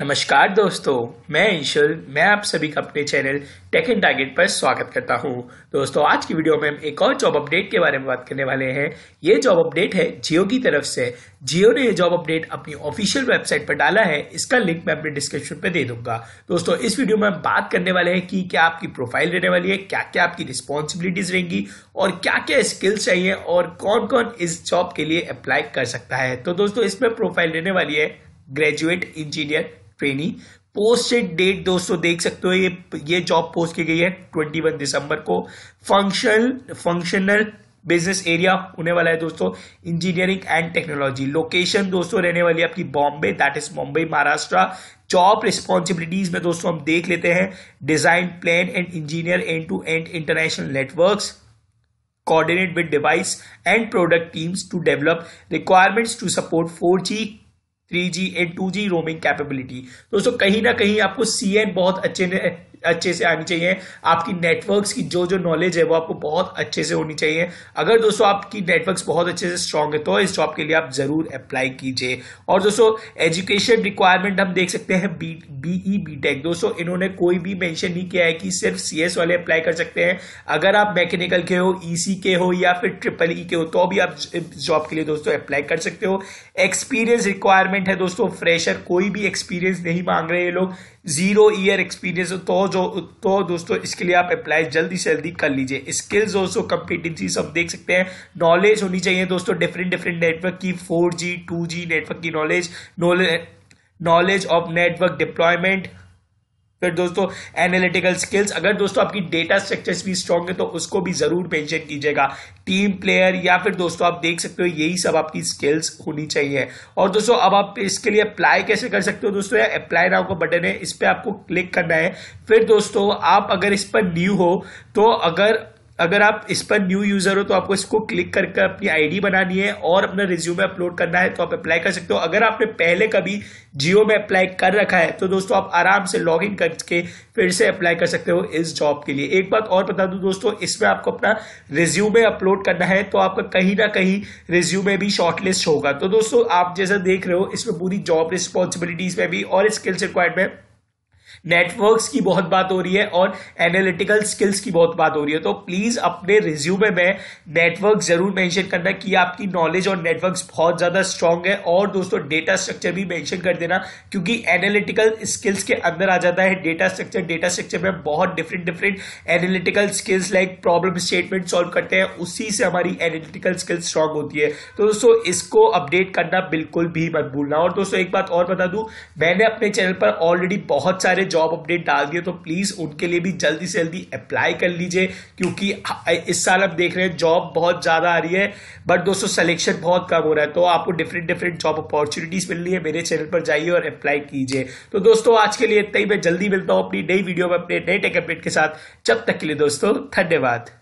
नमस्कार दोस्तों मैं ईशल मैं आप सभी का अपने चैनल टेक एंड टारगेट पर स्वागत करता हूं दोस्तों आज की वीडियो में हम एक और जॉब अपडेट के बारे में बात करने वाले हैं ये जॉब अपडेट है जियो की तरफ से जियो ने ये जॉब अपडेट अपनी ऑफिशियल वेबसाइट पर डाला है इसका लिंक मैं अपने डिस्क्रिप्शन पर दे दूंगा दोस्तों इस वीडियो में हम बात करने वाले हैं कि क्या आपकी प्रोफाइल रहने वाली है क्या क्या आपकी रिस्पॉन्सिबिलिटीज रहेंगी और क्या क्या स्किल्स चाहिए और कौन कौन इस जॉब के लिए अप्लाई कर सकता है तो दोस्तों इसमें प्रोफाइल रहने वाली है graduate engineer trainee posted date दोस्तों देख सकते हो ये ये जॉब पोस्ट की गई है ट्वेंटी वन दिसंबर को फंक्शनल फंक्शनल बिजनेस एरिया होने वाला है दोस्तों इंजीनियरिंग एंड टेक्नोलॉजी लोकेशन दोस्तों रहने वाली है आपकी Bombay that is Mumbai Maharashtra job responsibilities में दोस्तों हम देख लेते हैं design plan and engineer end to end international network coordinate with device and product teams to develop requirements to support 4G three G and two G roaming capability दोस्तों कहीं ना कहीं आपको सी बहुत अच्छे अच्छे से आनी चाहिए आपकी नेटवर्क्स की जो जो नॉलेज है वो आपको बहुत अच्छे से होनी चाहिए अगर दोस्तों आपकी नेटवर्क्स बहुत अच्छे से स्ट्रांग है तो इस जॉब के लिए आप ज़रूर अप्लाई कीजिए और दोस्तों एजुकेशन रिक्वायरमेंट हम देख सकते हैं बी बीई बीटेक दोस्तों इन्होंने कोई भी मेंशन नहीं किया है कि सिर्फ सीएस वाले अप्लाई कर सकते हैं अगर आप मैकेनिकल के हो ईसी e के हो या फिर ट्रिपल ई e के हो तो भी आप जॉब के लिए दोस्तों अप्लाई कर सकते हो एक्सपीरियंस रिक्वायरमेंट है दोस्तों फ्रेशर कोई भी एक्सपीरियंस नहीं मांग रहे ये लोग जीरो ईयर एक्सपीरियंस हो तो जो तो दोस्तों इसके लिए आप अप्लाई जल्दी से जल्दी कर लीजिए स्किल्स दोस्तों कंपिटेंसी सब देख सकते हैं नॉलेज होनी चाहिए दोस्तों डिफरेंट डिफरेंट नेटवर्क की four G two G network की knowledge knowledge of network deployment फिर दोस्तों एनालिटिकल स्किल्स अगर दोस्तों आपकी डेटा स्ट्रक्चर्स भी स्ट्रॉन्ग है तो उसको भी जरूर मेंशन कीजिएगा टीम प्लेयर या फिर दोस्तों आप देख सकते हो यही सब आपकी स्किल्स होनी चाहिए और दोस्तों अब आप इसके लिए अप्लाई कैसे कर सकते हो दोस्तों या अप्लाई नाउ का बटन है इस पर आपको क्लिक करना है फिर दोस्तों आप अगर इस पर न्यू हो तो अगर अगर आप इस पर न्यू यूज़र हो तो आपको इसको क्लिक करके अपनी आईडी बनानी है और अपना रिज्यूमे अपलोड करना है तो आप अप्लाई कर सकते हो अगर आपने पहले कभी जियो में अप्लाई कर रखा है तो दोस्तों आप आराम से लॉग इन करके फिर से अप्लाई कर सकते हो इस जॉब के लिए एक बात और बता दूं दोस्तों इसमें आपको अपना रिज्यूमे अपलोड करना है तो आपका कहीं ना कहीं रिज्यूमे भी शॉर्टलिस्ट होगा तो दोस्तों आप जैसा देख रहे हो इसमें पूरी जॉब रिस्पॉन्सिबिलिटीज़ में भी और स्किल्स रिक्वायर्ड में नेटवर्क्स की बहुत बात हो रही है और एनालिटिकल स्किल्स की बहुत बात हो रही है तो प्लीज़ अपने रिज्यूमे में नेटवर्क ज़रूर मेंशन करना कि आपकी नॉलेज और नेटवर्क्स बहुत ज़्यादा स्ट्रांग है और दोस्तों डेटा स्ट्रक्चर भी मेंशन कर देना क्योंकि एनालिटिकल स्किल्स के अंदर आ जाता है डेटा स्ट्रक्चर डेटा स्ट्रक्चर में बहुत different different analytical skills like problem statement solve करते हैं उसी से हमारी एनालिटिकल स्किल्स स्ट्रांग होती है तो दोस्तों इसको अपडेट करना बिल्कुल भी मत भूलना और दोस्तों एक बात और बता दू मैंने अपने चैनल पर ऑलरेडी बहुत सारे जॉब जॉब अपडेट डाल दिए तो प्लीज़ उनके लिए भी जल्दी से जल्दी अप्लाई कर लीजिए क्योंकि इस साल आप देख रहे हैं जॉब बहुत ज़्यादा आ रही है बट दोस्तों सिलेक्शन बहुत कम हो रहा है तो आपको डिफरेंट डिफरेंट जॉब अपॉर्चुनिटीज़ मिल रही है मेरे चैनल पर जाइए और अप्लाई कीजिए तो दोस्तों आज के लिए इतना ही मैं जल्दी मिलता हूँ अपनी नई वीडियो में अपने नए टेक अपडेट के साथ जब तक के लिए दोस्तों धन्यवाद